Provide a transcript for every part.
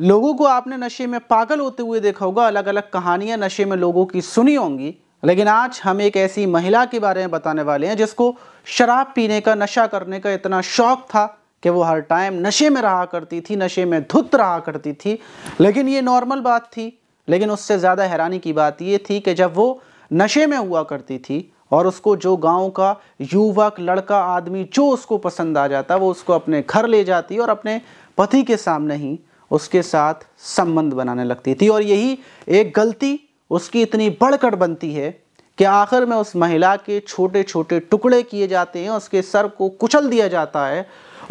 लोगों को आपने नशे में पागल होते हुए देखा होगा अलग अलग कहानियां नशे में लोगों की सुनी होंगी लेकिन आज हम एक ऐसी महिला के बारे में बताने वाले हैं जिसको शराब पीने का नशा करने का इतना शौक था कि वो हर टाइम नशे में रहा करती थी नशे में धुत रहा करती थी लेकिन ये नॉर्मल बात थी लेकिन उससे ज़्यादा हैरानी की बात ये थी कि जब वो नशे में हुआ करती थी और उसको जो गांव का युवक लड़का आदमी जो उसको पसंद आ जाता वो उसको अपने घर ले जाती और अपने पति के सामने ही उसके साथ संबंध बनाने लगती थी और यही एक गलती उसकी इतनी बढ़कर बनती है कि आखिर में उस महिला के छोटे छोटे टुकड़े किए जाते हैं उसके सर को कुचल दिया जाता है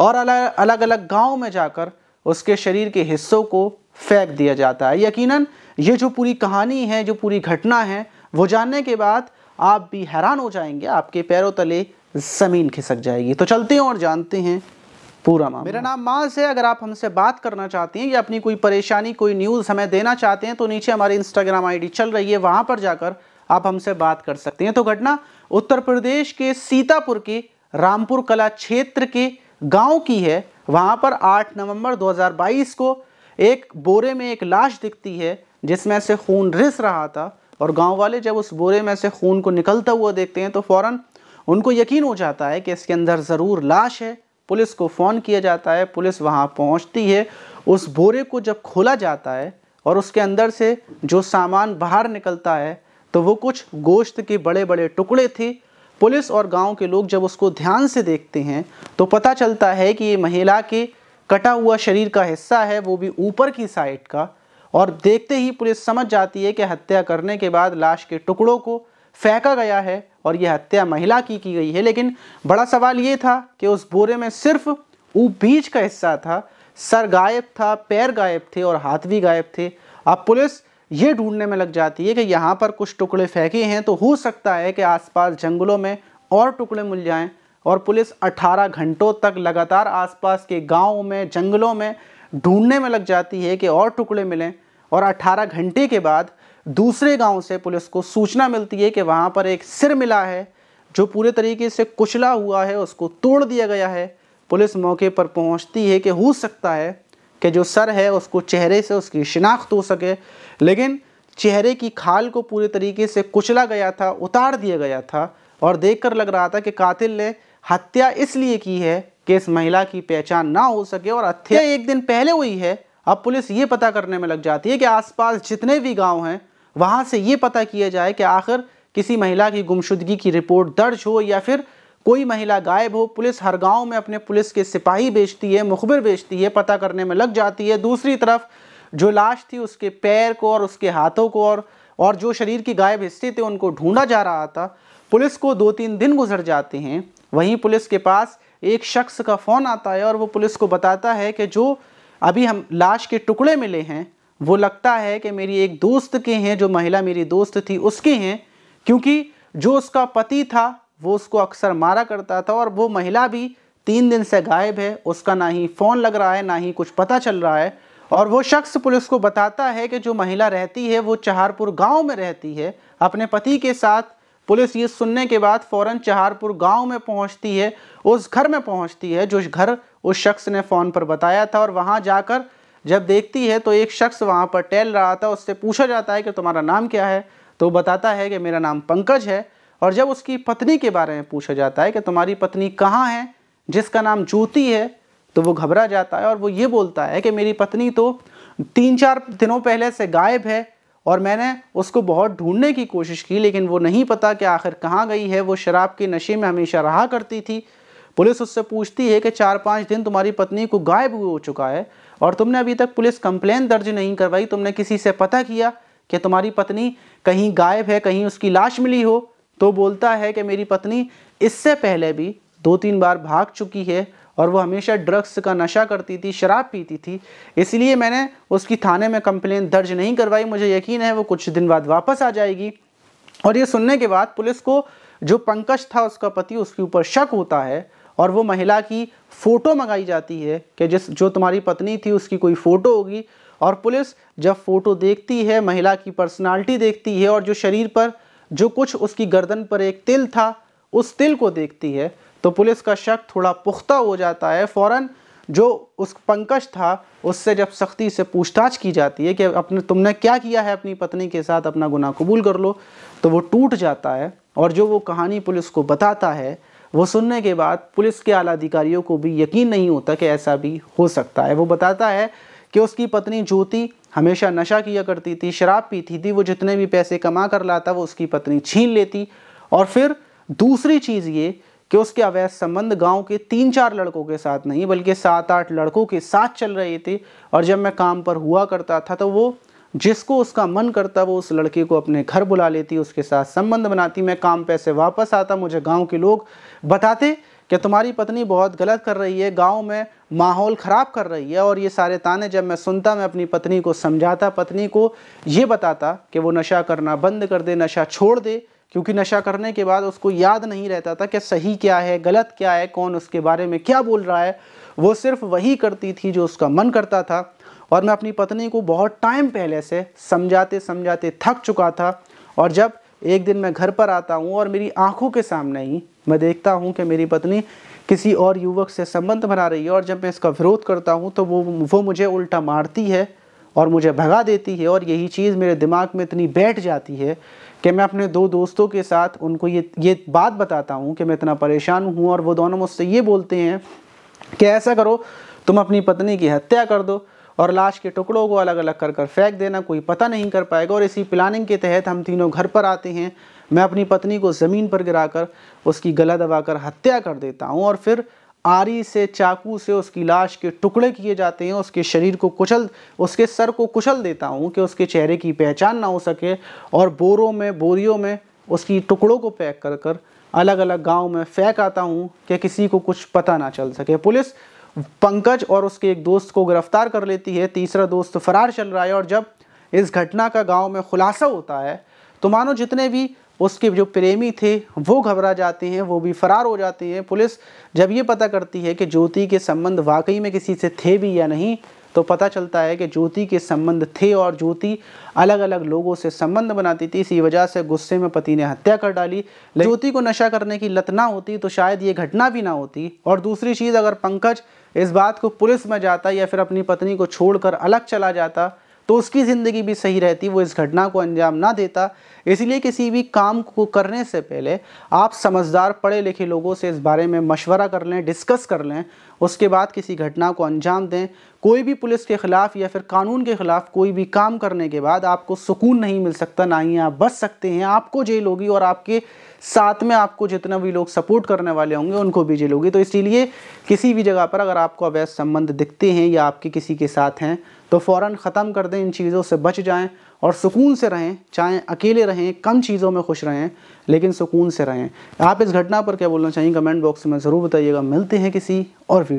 और अलग अलग अलग गाँव में जाकर उसके शरीर के हिस्सों को फेंक दिया जाता है यकीनन ये जो पूरी कहानी है जो पूरी घटना है वो जानने के बाद आप भी हैरान हो जाएंगे आपके पैरों तले ज़मीन खिसक जाएगी तो चलते हैं और जानते हैं पूरा मामला मेरा नाम माल है अगर आप हमसे बात करना चाहती हैं या अपनी कोई परेशानी कोई न्यूज़ हमें देना चाहते हैं तो नीचे हमारे इंस्टाग्राम आईडी चल रही है वहाँ पर जाकर आप हमसे बात कर सकते हैं तो घटना उत्तर प्रदेश के सीतापुर के रामपुर कला क्षेत्र के गांव की है वहाँ पर 8 नवंबर 2022 को एक बोरे में एक लाश दिखती है जिसमें से खून रिस रहा था और गांव वाले जब उस बोरे में से खून को निकलता हुआ देखते हैं तो फ़ौर उनको यकीन हो जाता है कि इसके अंदर ज़रूर लाश है पुलिस को फ़ोन किया जाता है पुलिस वहाँ पहुँचती है उस बोरे को जब खोला जाता है और उसके अंदर से जो सामान बाहर निकलता है तो वो कुछ गोश्त के बड़े बड़े टुकड़े थे पुलिस और गांव के लोग जब उसको ध्यान से देखते हैं तो पता चलता है कि ये महिला के कटा हुआ शरीर का हिस्सा है वो भी ऊपर की साइड का और देखते ही पुलिस समझ जाती है कि हत्या करने के बाद लाश के टुकड़ों को फेंका गया है और यह हत्या महिला की की गई है लेकिन बड़ा सवाल ये था कि उस बोरे में सिर्फ ऊ बीज का हिस्सा था सर गायब था पैर गायब थे और हाथ भी गायब थे अब पुलिस ये ढूंढने में लग जाती है कि यहाँ पर कुछ टुकड़े फेंके हैं तो हो सकता है कि आसपास जंगलों में और टुकड़े मिल जाएं और पुलिस 18 घंटों तक लगातार आसपास के गाँव में जंगलों में ढूंढने में लग जाती है कि और टुकड़े मिलें और 18 घंटे के बाद दूसरे गांव से पुलिस को सूचना मिलती है कि वहाँ पर एक सिर मिला है जो पूरे तरीके से कुचला हुआ है उसको तोड़ दिया गया है पुलिस मौके पर पहुँचती है कि हो सकता है कि जो सर है उसको चेहरे से उसकी शिनाख्त हो सके लेकिन चेहरे की खाल को पूरे तरीके से कुचला गया था उतार दिया गया था और देख लग रहा था कि कातिल ने हत्या इसलिए की है कि इस महिला की पहचान ना हो सके और हत्या एक दिन पहले हुई है अब पुलिस ये पता करने में लग जाती है कि आसपास जितने भी गांव हैं वहाँ से ये पता किया जाए कि आखिर किसी महिला की गुमशुदगी की रिपोर्ट दर्ज हो या फिर कोई महिला गायब हो पुलिस हर गांव में अपने पुलिस के सिपाही बेचती है मुखबिर बेचती है पता करने में लग जाती है दूसरी तरफ जो लाश थी उसके पैर को और उसके हाथों को और और जो शरीर के गायब हिस्से थे उनको ढूंढा जा रहा था पुलिस को दो तीन दिन गुजर जाते हैं वहीं पुलिस के पास एक शख्स का फ़ोन आता है और वो पुलिस को बताता है कि जो अभी हम लाश के टुकड़े मिले हैं वो लगता है कि मेरी एक दोस्त के हैं जो महिला मेरी दोस्त थी उसके हैं क्योंकि जो उसका पति था वो उसको अक्सर मारा करता था और वो महिला भी तीन दिन से गायब है उसका ना ही फ़ोन लग रहा है ना ही कुछ पता चल रहा है और वो शख्स पुलिस को बताता है कि जो महिला रहती है वो चहारपुर गांव में रहती है अपने पति के साथ पुलिस ये सुनने के बाद फ़ौरन चहारपुर गांव में पहुंचती है उस घर में पहुंचती है जो घर उस शख्स ने फ़ोन पर बताया था और वहां जाकर जब देखती है तो एक शख्स वहाँ पर टहल रहा था उससे पूछा जाता है कि तुम्हारा नाम क्या है तो बताता है कि मेरा नाम पंकज है और जब उसकी पत्नी के बारे में पूछा जाता है कि तुम्हारी पत्नी कहाँ है जिसका नाम ज्योति है तो वो घबरा जाता है और वो ये बोलता है कि मेरी पत्नी तो तीन चार दिनों पहले से गायब है और मैंने उसको बहुत ढूंढने की कोशिश की लेकिन वो नहीं पता कि आखिर कहाँ गई है वो शराब के नशे में हमेशा रहा करती थी पुलिस उससे पूछती है कि चार पाँच दिन तुम्हारी पत्नी को गायब हो चुका है और तुमने अभी तक पुलिस कंप्लेन दर्ज नहीं करवाई तुमने किसी से पता किया कि तुम्हारी पत्नी कहीं गायब है कहीं उसकी लाश मिली हो तो बोलता है कि मेरी पत्नी इससे पहले भी दो तीन बार भाग चुकी है और वो हमेशा ड्रग्स का नशा करती थी शराब पीती थी इसलिए मैंने उसकी थाने में कंप्लेन दर्ज नहीं करवाई मुझे यकीन है वो कुछ दिन बाद वापस आ जाएगी और ये सुनने के बाद पुलिस को जो पंकज था उसका पति उसके ऊपर शक होता है और वो महिला की फ़ोटो मंगाई जाती है कि जिस जो तुम्हारी पत्नी थी उसकी कोई फ़ोटो होगी और पुलिस जब फ़ोटो देखती है महिला की पर्सनालिटी देखती है और जो शरीर पर जो कुछ उसकी गर्दन पर एक तिल था उस तिल को देखती है तो पुलिस का शक थोड़ा पुख्ता हो जाता है फ़ौर जो उस पंकज था उससे जब सख्ती से पूछताछ की जाती है कि अपने तुमने क्या किया है अपनी पत्नी के साथ अपना गुनाह कबूल कर लो तो वो टूट जाता है और जो वो कहानी पुलिस को बताता है वो सुनने के बाद पुलिस के आला अधिकारियों को भी यकीन नहीं होता कि ऐसा भी हो सकता है वो बताता है कि उसकी पत्नी ज्योति हमेशा नशा किया करती थी शराब पीती थी वो जितने भी पैसे कमा कर लाता वो उसकी पत्नी छीन लेती और फिर दूसरी चीज़ ये कि उसके अवैध संबंध गांव के तीन चार लड़कों के साथ नहीं बल्कि सात आठ लड़कों के साथ चल रहे थे और जब मैं काम पर हुआ करता था तो वो जिसको उसका मन करता वो उस लड़के को अपने घर बुला लेती उसके साथ संबंध बनाती मैं काम पैसे वापस आता मुझे गांव के लोग बताते कि तुम्हारी पत्नी बहुत गलत कर रही है गांव में माहौल ख़राब कर रही है और ये सारे ताने जब मैं सुनता मैं अपनी पत्नी को समझाता पत्नी को ये बताता कि वो नशा करना बंद कर दे नशा छोड़ दे क्योंकि नशा करने के बाद उसको याद नहीं रहता था कि सही क्या है गलत क्या है कौन उसके बारे में क्या बोल रहा है वो सिर्फ वही करती थी जो उसका मन करता था और मैं अपनी पत्नी को बहुत टाइम पहले से समझाते समझाते थक चुका था और जब एक दिन मैं घर पर आता हूँ और मेरी आंखों के सामने ही मैं देखता हूँ कि मेरी पत्नी किसी और युवक से संबंध बना रही है और जब मैं इसका विरोध करता हूँ तो वो वो मुझे उल्टा मारती है और मुझे भगा देती है और यही चीज़ मेरे दिमाग में इतनी बैठ जाती है कि मैं अपने दो दोस्तों के साथ उनको ये ये बात बताता हूँ कि मैं इतना परेशान हूँ और वो दोनों मुझसे ये बोलते हैं कि ऐसा करो तुम अपनी पत्नी की हत्या कर दो और लाश के टुकड़ों को अलग अलग कर कर फेंक देना कोई पता नहीं कर पाएगा और इसी प्लानिंग के तहत हम तीनों घर पर आते हैं मैं अपनी पत्नी को ज़मीन पर गिराकर उसकी गला दबाकर हत्या कर देता हूँ और फिर आरी से चाकू से उसकी लाश के टुकड़े किए जाते हैं उसके शरीर को कुचल उसके सर को कुचल देता हूँ कि उसके चेहरे की पहचान ना हो सके और बोरों में बोरियों में उसकी टुकड़ों को पैक कर कर अलग अलग गांव में फेंक आता हूँ कि किसी को कुछ पता ना चल सके पुलिस पंकज और उसके एक दोस्त को गिरफ्तार कर लेती है तीसरा दोस्त फरार चल रहा है और जब इस घटना का गांव में खुलासा होता है तो मानो जितने भी उसके जो प्रेमी थे वो घबरा जाते हैं वो भी फरार हो जाते हैं पुलिस जब ये पता करती है कि ज्योति के संबंध वाकई में किसी से थे भी या नहीं तो पता चलता है कि ज्योति के संबंध थे और ज्योति अलग अलग लोगों से संबंध बनाती थी इसी वजह से गुस्से में पति ने हत्या कर डाली ज्योति को नशा करने की लत ना होती तो शायद ये घटना भी ना होती और दूसरी चीज़ अगर पंकज इस बात को पुलिस में जाता या फिर अपनी पत्नी को छोड़कर अलग चला जाता तो उसकी ज़िंदगी भी सही रहती वो इस घटना को अंजाम ना देता इसलिए किसी भी काम को करने से पहले आप समझदार पढ़े लिखे लोगों से इस बारे में मशवरा कर लें डिस्कस कर लें उसके बाद किसी घटना को अंजाम दें कोई भी पुलिस के ख़िलाफ़ या फिर कानून के ख़िलाफ़ कोई भी काम करने के बाद आपको सुकून नहीं मिल सकता ना ही आप बच सकते हैं आपको जेल होगी और आपके साथ में आपको जितना भी लोग सपोर्ट करने वाले होंगे उनको भी झेलोगे तो इसीलिए किसी भी जगह पर अगर आपको अवैध संबंध दिखते हैं या आपके किसी के साथ हैं तो फ़ौर ख़त्म कर दें इन चीज़ों से बच जाएँ और सुकून से रहें चाहे अकेले रहें कम चीज़ों में खुश रहें लेकिन सुकून से रहें आप इस घटना पर क्या बोलना चाहिए कमेंट बॉक्स में ज़रूर बताइएगा मिलते हैं किसी और वीडियो